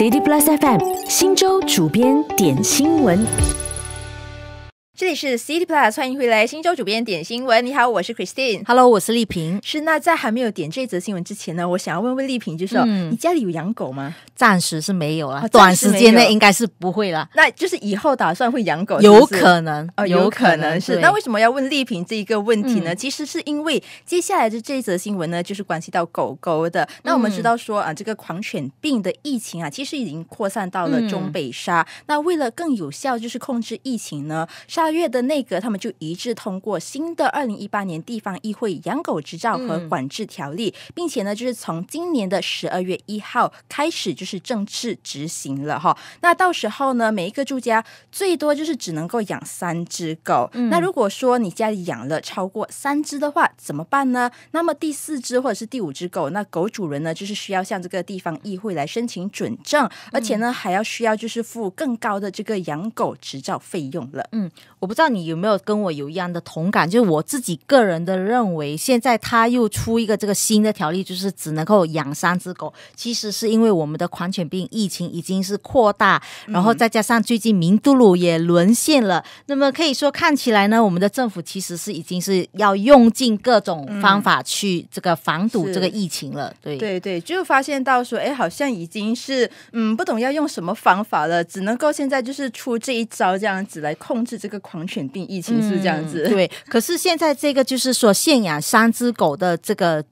c 滴 t Plus FM 新州主编点新闻。这里是 City Plus，欢迎回来，新洲主编点新闻。你好，我是 Christine，Hello，我是丽萍。是那在还没有点这则新闻之前呢，我想要问问丽萍，就是嗯、你家里有养狗吗？暂时是没有了，短时间内应该是不会了。那就是以后打算会养狗？有可能，哦，有可能是。那为什么要问丽萍这一个问题呢？其实是因为接下来的这则新闻呢，就是关系到狗狗的。那我们知道说啊，这个狂犬病的疫情啊，其实已经扩散到了中北沙。那为了更有效，就是控制疫情呢，沙。月的内阁，他们就一致通过新的二零一八年地方议会养狗执照和管制条例，并且呢，就是从今年的十二月一号开始，就是正式执行了哈。那到时候呢，每一个住家最多就是只能够养三只狗。那如果说你家里养了超过三只的话，怎么办呢？那么第四只或者是第五只狗，那狗主人呢，就是需要向这个地方议会来申请准证，而且呢，还要需要就是付更高的这个养狗执照费用了。嗯。我不知道你有没有跟我有一样的同感，就是我自己个人的认为，现在他又出一个这个新的条例，就是只能够养三只狗。其实是因为我们的狂犬病疫情已经是扩大，然后再加上最近明都鲁也沦陷了，那么可以说看起来呢，我们的政府其实是已经是要用尽各种方法去这个防堵这个疫情了。对对对，就发现到说，哎，好像已经是嗯，不懂要用什么方法了，只能够现在就是出这一招这样子来控制这个。狂犬病疫情是这样子，对。可是现在这个就是说，限养三只狗的这个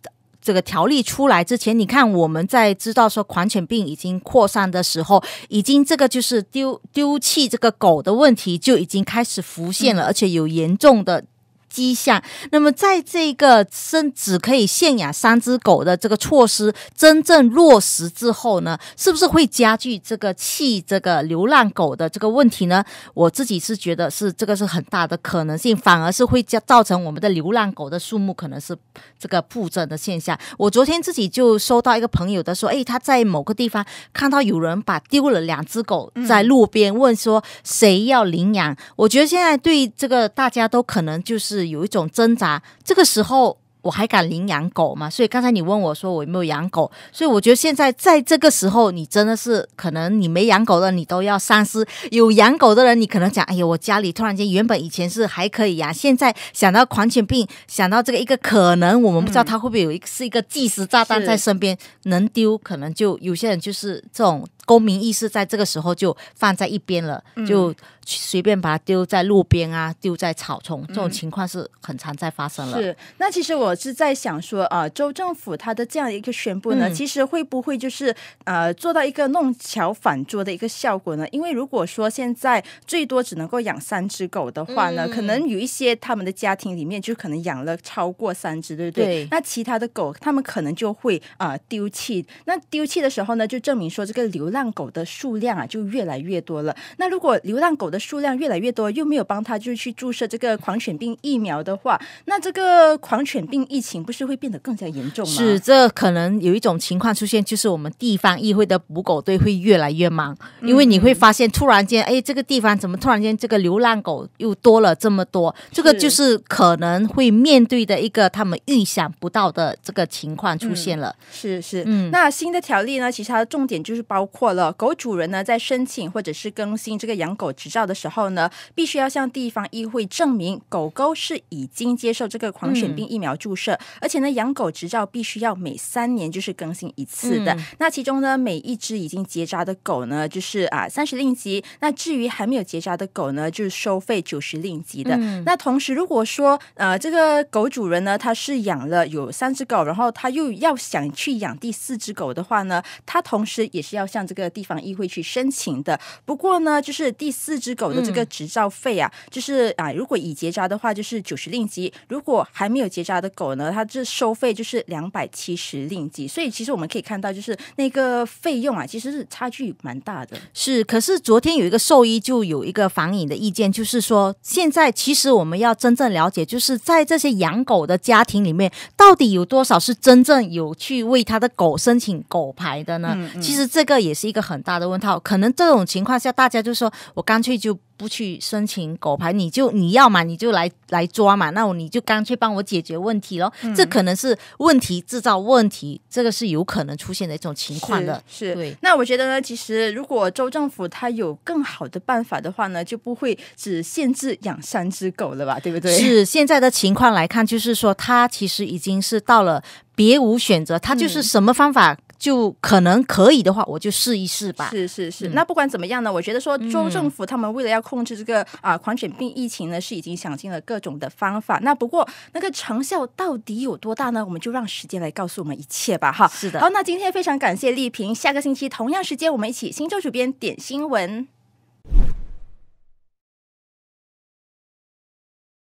这个条例出来之前，你看我们在知道说狂犬病已经扩散的时候，已经这个就是丢丢弃这个狗的问题就已经开始浮现了，而且有严重的。迹象。那么，在这个生只可以限养三只狗的这个措施真正落实之后呢，是不是会加剧这个弃这个流浪狗的这个问题呢？我自己是觉得是这个是很大的可能性，反而是会造造成我们的流浪狗的数目可能是这个负增的现象。我昨天自己就收到一个朋友的说，哎，他在某个地方看到有人把丢了两只狗在路边，问说谁要领养。我觉得现在对这个大家都可能就是。是有一种挣扎，这个时候我还敢领养狗吗？所以刚才你问我，说我有没有养狗，所以我觉得现在在这个时候，你真的是可能你没养狗的，你都要三思；有养狗的人，你可能讲，哎呀，我家里突然间原本以前是还可以养，现在想到狂犬病，想到这个一个可能，我们不知道他会不会有一个是一个即时炸弹在身边，能丢，可能就有些人就是这种。公民意识在这个时候就放在一边了，就随便把它丢在路边啊，丢在草丛，这种情况是很常在发生了。是，那其实我是在想说，呃，州政府它的这样一个宣布呢，其实会不会就是呃做到一个弄巧反拙的一个效果呢？因为如果说现在最多只能够养三只狗的话呢，可能有一些他们的家庭里面就可能养了超过三只，对不对？那其他的狗，他们可能就会呃丢弃。那丢弃的时候呢，就证明说这个流浪。浪狗的数量啊就越来越多了。那如果流浪狗的数量越来越多，又没有帮他就去注射这个狂犬病疫苗的话，那这个狂犬病疫情不是会变得更加严重吗？是，这可能有一种情况出现，就是我们地方议会的捕狗队会越来越忙，因为你会发现突然间，哎，这个地方怎么突然间这个流浪狗又多了这么多？这个就是可能会面对的一个他们预想不到的这个情况出现了。是是，嗯，那新的条例呢？其实它的重点就是包括。了狗主人呢，在申请或者是更新这个养狗执照的时候呢，必须要向地方议会证明狗狗是已经接受这个狂犬病疫苗注射，而且呢，养狗执照必须要每三年就是更新一次的。那其中呢，每一只已经结扎的狗呢，就是啊三十令吉；那至于还没有结扎的狗呢，就是收费九十令吉的。那同时，如果说呃，这个狗主人呢，他是养了有三只狗，然后他又要想去养第四只狗的话呢，他同时也是要向这个个地方议会去申请的。不过呢，就是第四只狗的这个执照费啊，就是啊，如果已结扎的话，就是九十令吉；如果还没有结扎的狗呢，它这收费就是两百七十令吉。所以其实我们可以看到，就是那个费用啊，其实是差距蛮大的。是，可是昨天有一个兽医就有一个反影的意见，就是说现在其实我们要真正了解，就是在这些养狗的家庭里面，到底有多少是真正有去为他的狗申请狗牌的呢？其实这个也是。一个很大的问号，可能这种情况下，大家就说，我干脆就不去申请狗牌，你就你要嘛，你就来来抓嘛，那你就干脆帮我解决问题咯。这可能是问题制造问题，这个是有可能出现的一种情况的。是，对。那我觉得呢，其实如果州政府它有更好的办法的话呢，就不会只限制养三只狗了吧？对不对？是。现在的情况来看，就是说，它其实已经是到了别无选择，它就是什么方法。就可能可以的话，我就试一试吧。是是是，那不管怎么样呢，我觉得说州政府他们为了要控制这个啊狂犬病疫情呢，是已经想尽了各种的方法。那不过那个成效到底有多大呢？我们就让时间来告诉我们一切吧。哈，是的。好，那今天非常感谢丽萍，下个星期同样时间我们一起新州主编点新闻。